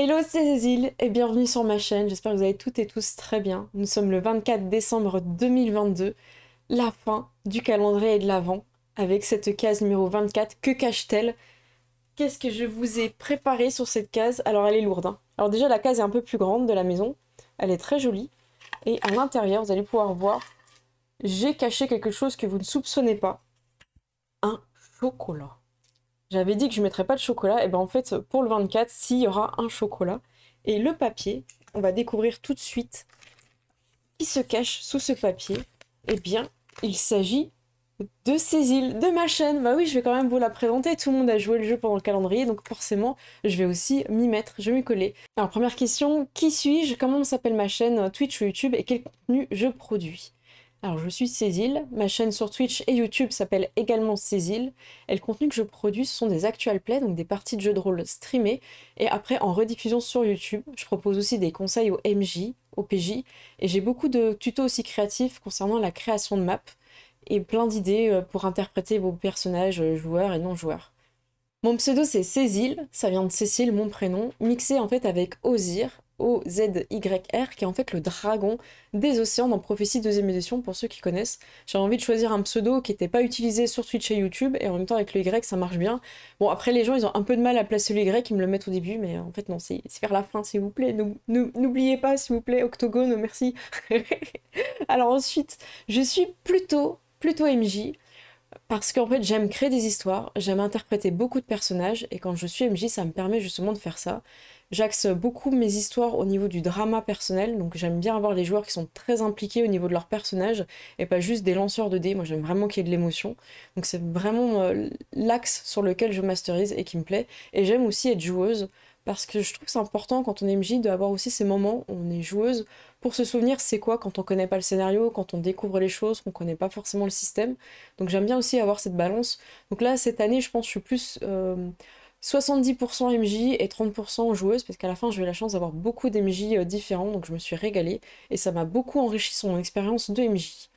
Hello, c'est Cécile et bienvenue sur ma chaîne. J'espère que vous allez toutes et tous très bien. Nous sommes le 24 décembre 2022, la fin du calendrier et de l'Avent, avec cette case numéro 24. Que cache-t-elle Qu'est-ce que je vous ai préparé sur cette case Alors, elle est lourde. Hein. Alors, déjà, la case est un peu plus grande de la maison. Elle est très jolie. Et à l'intérieur, vous allez pouvoir voir, j'ai caché quelque chose que vous ne soupçonnez pas un chocolat. J'avais dit que je ne mettrais pas de chocolat, et bien en fait, pour le 24, s'il y aura un chocolat. Et le papier, on va découvrir tout de suite qui se cache sous ce papier. Eh bien, il s'agit de îles, de ma chaîne. Bah oui, je vais quand même vous la présenter. Tout le monde a joué le jeu pendant le calendrier, donc forcément, je vais aussi m'y mettre, je vais m'y coller. Alors, première question, qui suis-je Comment s'appelle ma chaîne euh, Twitch ou YouTube Et quel contenu je produis alors je suis Cécile, ma chaîne sur Twitch et YouTube s'appelle également Cécile, et le contenu que je produis ce sont des actual plays, donc des parties de jeux de rôle streamées, et après en rediffusion sur YouTube. Je propose aussi des conseils aux MJ, aux PJ, et j'ai beaucoup de tutos aussi créatifs concernant la création de maps, et plein d'idées euh, pour interpréter vos personnages euh, joueurs et non joueurs. Mon pseudo c'est Cécile, ça vient de Cécile, mon prénom, mixé en fait avec Osir, O-Z-Y-R, qui est en fait le dragon des océans dans Prophétie deuxième édition, pour ceux qui connaissent. J'avais envie de choisir un pseudo qui n'était pas utilisé sur Twitch et YouTube, et en même temps avec le Y ça marche bien. Bon après les gens ils ont un peu de mal à placer le Y, ils me le mettent au début, mais en fait non, c'est vers la fin s'il vous plaît. N'oubliez pas s'il vous plaît, Octogone, merci. Alors ensuite, je suis plutôt, plutôt MJ. Parce qu'en fait, j'aime créer des histoires, j'aime interpréter beaucoup de personnages, et quand je suis MJ, ça me permet justement de faire ça. J'axe beaucoup mes histoires au niveau du drama personnel, donc j'aime bien avoir les joueurs qui sont très impliqués au niveau de leur personnage et pas juste des lanceurs de dés. Moi j'aime vraiment qu'il y ait de l'émotion. Donc c'est vraiment euh, l'axe sur lequel je masterise et qui me plaît. Et j'aime aussi être joueuse parce que je trouve que c'est important quand on est MJ d'avoir aussi ces moments où on est joueuse pour se souvenir c'est quoi quand on connaît pas le scénario, quand on découvre les choses, qu'on connaît pas forcément le système. Donc j'aime bien aussi avoir cette balance. Donc là cette année je pense que je suis plus euh, 70% MJ et 30% joueuse, parce qu'à la fin j'ai eu la chance d'avoir beaucoup d'MJ euh, différents, donc je me suis régalée, et ça m'a beaucoup enrichi son expérience de MJ.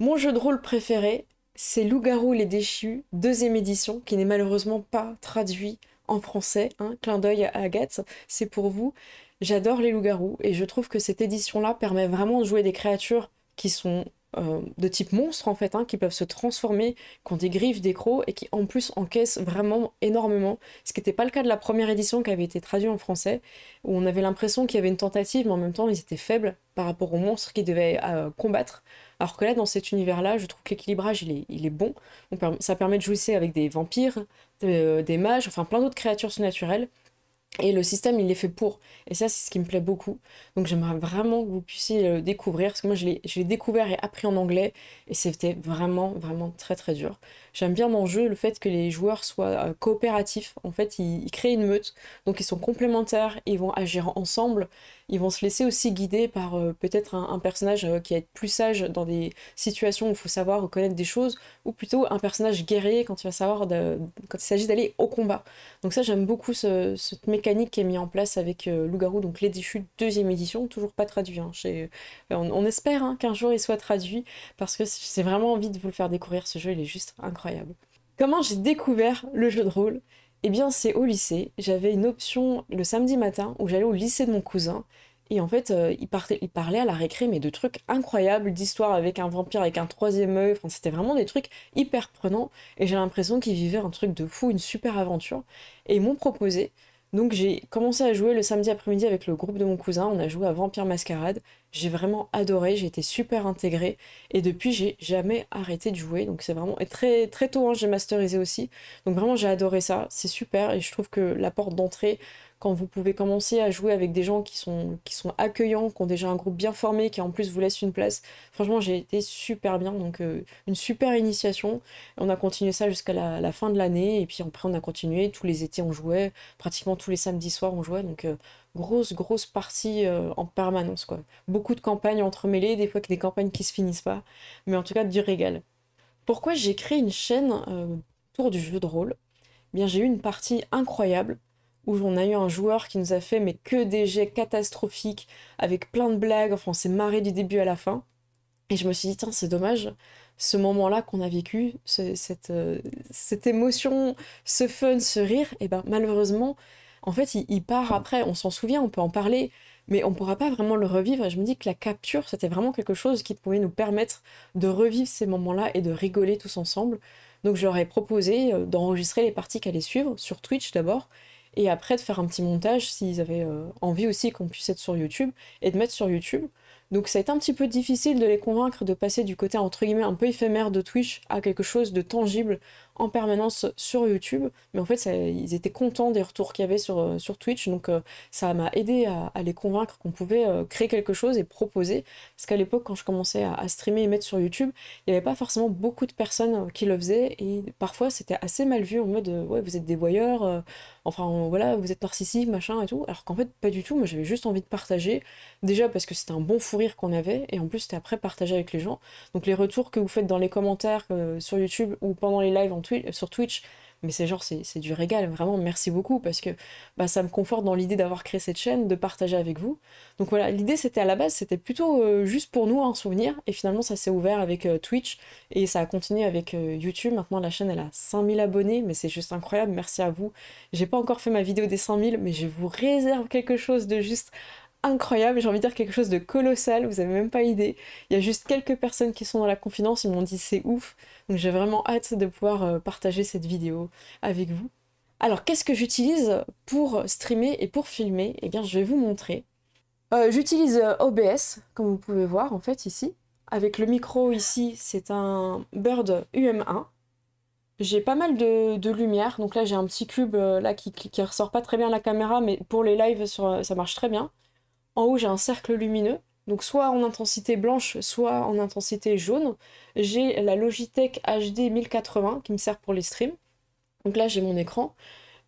Mon jeu de rôle préféré, c'est Loup-garou les déchus, deuxième édition, qui n'est malheureusement pas traduit en français. Hein, clin d'œil à Agathe, c'est pour vous. J'adore les loups-garous, et je trouve que cette édition-là permet vraiment de jouer des créatures qui sont euh, de type monstre en fait, hein, qui peuvent se transformer, qui ont des griffes, des crocs, et qui en plus encaissent vraiment énormément, ce qui n'était pas le cas de la première édition qui avait été traduite en français, où on avait l'impression qu'il y avait une tentative, mais en même temps ils étaient faibles par rapport aux monstres qu'ils devaient euh, combattre, alors que là dans cet univers-là, je trouve que l'équilibrage il est, bon, ça permet de jouer avec des vampires, euh, des mages, enfin plein d'autres créatures surnaturelles, et le système, il est fait pour. Et ça, c'est ce qui me plaît beaucoup. Donc j'aimerais vraiment que vous puissiez le découvrir, parce que moi, je l'ai découvert et appris en anglais, et c'était vraiment, vraiment très, très dur. J'aime bien dans le jeu le fait que les joueurs soient euh, coopératifs. En fait, ils, ils créent une meute, donc ils sont complémentaires, ils vont agir ensemble, ils vont se laisser aussi guider par euh, peut-être un, personnage euh, qui va être plus sage dans des situations où il faut savoir reconnaître des choses, ou plutôt un personnage guerrier quand il va savoir quand il s'agit d'aller au combat. Donc ça j'aime beaucoup cette mécanique qui est mise en place avec euh, Loup-garou, donc Les Déchus, deuxième édition, toujours pas traduit. Hein. on, espère hein, qu'un jour il soit traduit, parce que j'ai vraiment envie de vous le faire découvrir, ce jeu il est juste incroyable. Comment j'ai découvert le jeu de rôle eh bien, c'est au lycée. J'avais une option le samedi matin où j'allais au lycée de mon cousin. Et en fait, euh, il, parlait à la récré, mais de trucs incroyables, d'histoires avec un vampire, avec un troisième œil. c'était vraiment des trucs hyper prenants. Et j'ai l'impression qu'il vivait un truc de fou, une super aventure. Et ils m'ont proposé donc j'ai commencé à jouer le samedi après-midi avec le groupe de mon cousin, on a joué à Vampire Mascarade, j'ai vraiment adoré, j'ai été super intégrée et depuis j'ai jamais arrêté de jouer, donc c'est vraiment et très très tôt hein, j'ai masterisé aussi, donc vraiment j'ai adoré ça, c'est super et je trouve que la porte d'entrée quand vous pouvez commencer à jouer avec des gens qui sont, qui sont accueillants, qui ont déjà un groupe bien formé, qui en plus vous laisse une place. Franchement, j'ai été super bien, donc euh, une super initiation. On a continué ça jusqu'à la, fin de l'année, et puis après on a continué, tous les étés on jouait, pratiquement tous les samedis soirs on jouait, donc euh, grosse, grosse partie euh, en permanence. quoi. Beaucoup de campagnes entremêlées, des fois que des campagnes qui se finissent pas, mais en tout cas du régal. Pourquoi j'ai créé une chaîne autour du jeu de rôle eh Bien, j'ai eu une partie incroyable où on a eu un joueur qui nous a fait mais que des jets catastrophiques avec plein de blagues, enfin on s'est marré du début à la fin. Et je me suis dit, tiens, c'est dommage, ce moment-là qu'on a vécu, cette, euh, cette émotion, ce fun, ce rire, et eh ben malheureusement, en fait, il, part après, on s'en souvient, on peut en parler, mais on ne pourra pas vraiment le revivre. Et je me dis que la capture, c'était vraiment quelque chose qui pouvait nous permettre de revivre ces moments-là et de rigoler tous ensemble. Donc j'aurais proposé euh, d'enregistrer les parties qui allaient suivre, sur Twitch d'abord, et après de faire un petit montage s'ils avaient euh, envie aussi qu'on puisse être sur YouTube et de mettre sur YouTube. Donc ça a un petit peu difficile de les convaincre de passer du côté entre guillemets un peu éphémère de Twitch à quelque chose de tangible en permanence sur YouTube. Mais en fait, ils étaient contents des retours qu'il y avait sur, euh, sur Twitch. Donc, euh, ça m'a aidé à, les convaincre qu'on pouvait euh, créer quelque chose et proposer. Parce qu'à l'époque, quand je commençais à, streamer et mettre sur YouTube, il n'y avait pas forcément beaucoup de personnes qui le faisaient. Et parfois, c'était assez mal vu en mode Ouais, vous êtes des voyeurs, enfin voilà, vous êtes narcissique, machin et tout. Alors qu'en fait, pas du tout. Moi, j'avais juste envie de partager. Déjà parce que c'était un bon fou rire qu'on avait. Et en plus, c'était après partager avec les gens. Donc, les retours que vous faites dans les commentaires sur YouTube ou pendant les lives en euh, sur Twitch. Mais c'est genre, c'est du régal, vraiment, merci beaucoup, parce que bah, ça me conforte dans l'idée d'avoir créé cette chaîne, de partager avec vous. Donc voilà, l'idée c'était à la base, c'était plutôt euh, juste pour nous, un souvenir, et finalement ça s'est ouvert avec euh, Twitch, et ça a continué avec YouTube. Maintenant la chaîne elle a 5000 abonnés, mais c'est juste incroyable, merci à vous. J'ai pas encore fait ma vidéo des 5000, mais je vous réserve quelque chose de juste incroyable, j'ai envie de dire quelque chose de colossal, vous avez même pas idée. Il y a juste quelques personnes qui sont dans la confidence, ils m'ont dit c'est ouf. Donc j'ai vraiment hâte de pouvoir euh, partager cette vidéo avec vous. Alors qu'est-ce que j'utilise pour streamer et pour filmer Eh bien je vais vous montrer. Euh, j'utilise euh, OBS, comme vous pouvez voir en fait ici. Avec le micro ici, c'est un Bird UM1. J'ai pas mal de, lumière, donc là j'ai un petit cube là qui, qui, ressort pas très bien la caméra, mais pour les lives sur, ça marche très bien. En haut, j'ai un cercle lumineux, donc soit en intensité blanche, soit en intensité jaune. J'ai la Logitech HD 1080 qui me sert pour les streams. Donc là, j'ai mon écran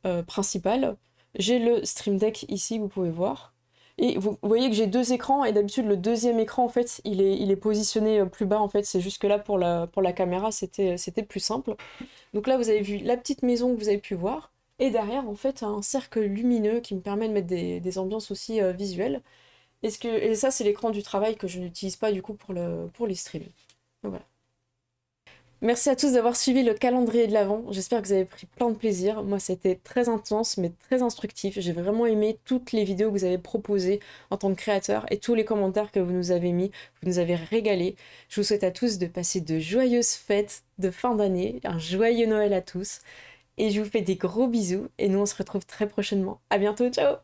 euh, principal. J'ai le Stream Deck ici, vous pouvez voir. Et vous voyez que j'ai deux écrans, et d'habitude, le deuxième écran, en fait, il est, il est positionné euh, plus bas, en fait. C'est jusque là, pour la, pour la caméra, c'était plus simple. Donc là, vous avez vu la petite maison que vous avez pu voir. Et derrière, en fait, un cercle lumineux qui me permet de mettre des, ambiances aussi euh, visuelles. Et, ce que, et ça, c'est l'écran du travail que je n'utilise pas du coup pour, le, pour les streams. Donc voilà. Merci à tous d'avoir suivi le calendrier de l'Avent. J'espère que vous avez pris plein de plaisir. Moi, c'était très intense, mais très instructif. J'ai vraiment aimé toutes les vidéos que vous avez proposées en tant que créateur et tous les commentaires que vous nous avez mis. Vous nous avez régalé. Je vous souhaite à tous de passer de joyeuses fêtes de fin d'année. Un joyeux Noël à tous. Et je vous fais des gros bisous et nous on se retrouve très prochainement. À bientôt, ciao